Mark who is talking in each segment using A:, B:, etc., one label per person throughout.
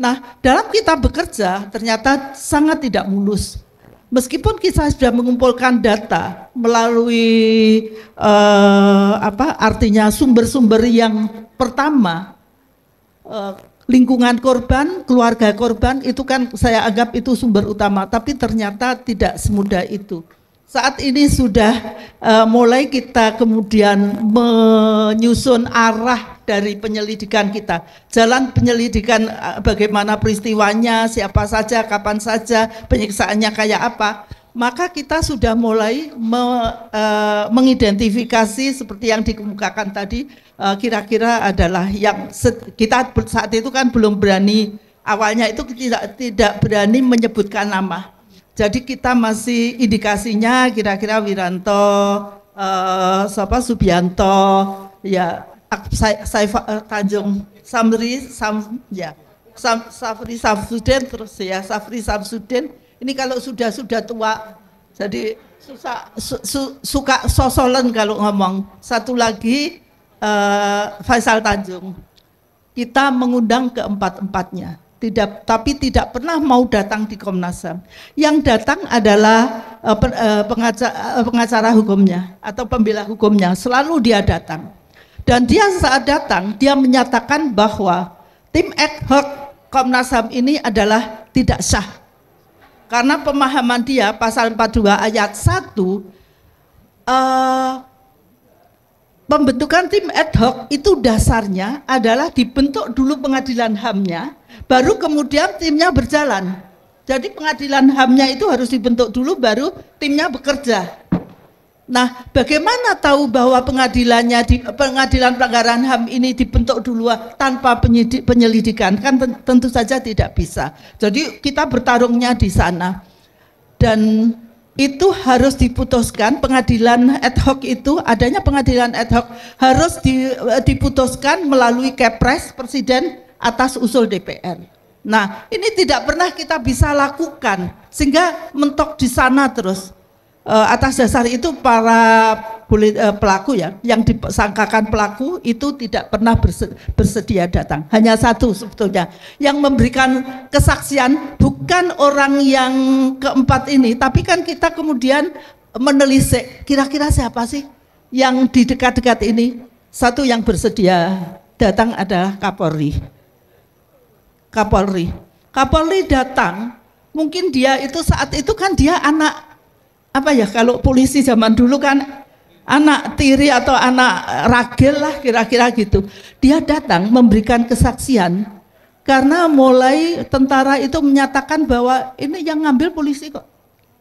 A: Nah, dalam kita bekerja ternyata sangat tidak mulus. Meskipun kita sudah mengumpulkan data melalui eh, apa artinya sumber-sumber yang pertama eh, lingkungan korban, keluarga korban itu kan saya anggap itu sumber utama, tapi ternyata tidak semudah itu. Saat ini sudah uh, mulai kita kemudian menyusun arah dari penyelidikan kita. Jalan penyelidikan eh, bagaimana peristiwanya, siapa saja, kapan saja, penyiksaannya kayak apa. Maka kita sudah mulai me, uh, mengidentifikasi seperti yang dikemukakan tadi eh, kira-kira adalah yang kita saat itu kan belum berani awalnya itu tidak tidak berani menyebutkan nama. Jadi kita masih indikasinya kira-kira Wiranto, uh, siapa Subianto, ya saya, eh, Tanjung Samri Sam ya Sam, Safri Samsudin terus ya Safri Samsudin ini kalau sudah sudah tua jadi susah su, su, suka sosolan kalau ngomong satu lagi uh, Faisal Tanjung kita mengundang keempat empatnya tidak tapi tidak pernah mau datang di Komnas Ham yang datang adalah uh, eh, pengacara, pengacara hukumnya atau pembela hukumnya selalu dia datang dan dia saat datang, dia menyatakan bahwa tim ad hoc Komnas HAM ini adalah tidak sah. Karena pemahaman dia pasal 42 ayat 1 uh, eh, pembentukan tim ad hoc itu dasarnya adalah dibentuk dulu pengadilan HAM-nya, baru kemudian timnya berjalan. Jadi pengadilan HAM-nya itu harus dibentuk dulu baru timnya bekerja. Nah, bagaimana tahu bahwa pengadilannya di pengadilan pelanggaran HAM ini dibentuk dulu tanpa penyidik, penyelidikan? Kan tentu saja tidak bisa. Jadi kita bertarungnya di sana. Dan itu harus diputuskan pengadilan ad hoc itu adanya pengadilan ad hoc harus di, e, diputuskan melalui Kepres Presiden atas usul DPR. Nah, ini tidak pernah kita bisa lakukan sehingga mentok di sana terus uh, atas dasar itu para uh, pelaku ya yang disangkakan pelaku itu tidak pernah bersedia datang hanya satu sebetulnya yang memberikan kesaksian bukan orang yang keempat ini tapi kan kita kemudian menelisik kira-kira siapa sih yang di dekat-dekat ini satu yang bersedia datang adalah Kapolri Kapolri Kapolri datang mungkin dia itu saat itu kan dia anak apa ya kalau polisi zaman dulu kan anak tiri atau anak ragil lah kira-kira gitu. Dia datang memberikan kesaksian karena mulai tentara itu menyatakan bahwa ini yang ngambil polisi kok.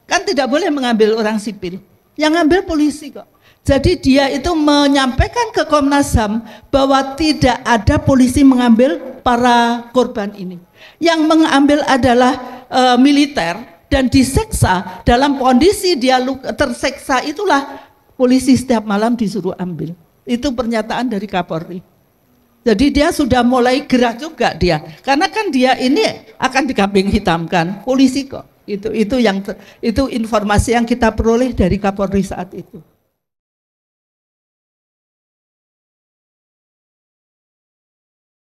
A: Kan tidak boleh mengambil orang sipil. Yang ngambil polisi kok. Jadi dia itu menyampaikan ke Komnas HAM bahwa tidak ada polisi mengambil para korban ini. Yang mengambil adalah uh, militer dan diseksa dalam kondisi dia terseksa itulah polisi setiap malam disuruh ambil. Itu pernyataan dari Kapolri. Jadi dia sudah mulai gerak juga dia. Karena kan dia ini akan dikambing hitamkan polisi kok. Itu itu yang itu informasi yang kita peroleh dari Kapolri saat itu.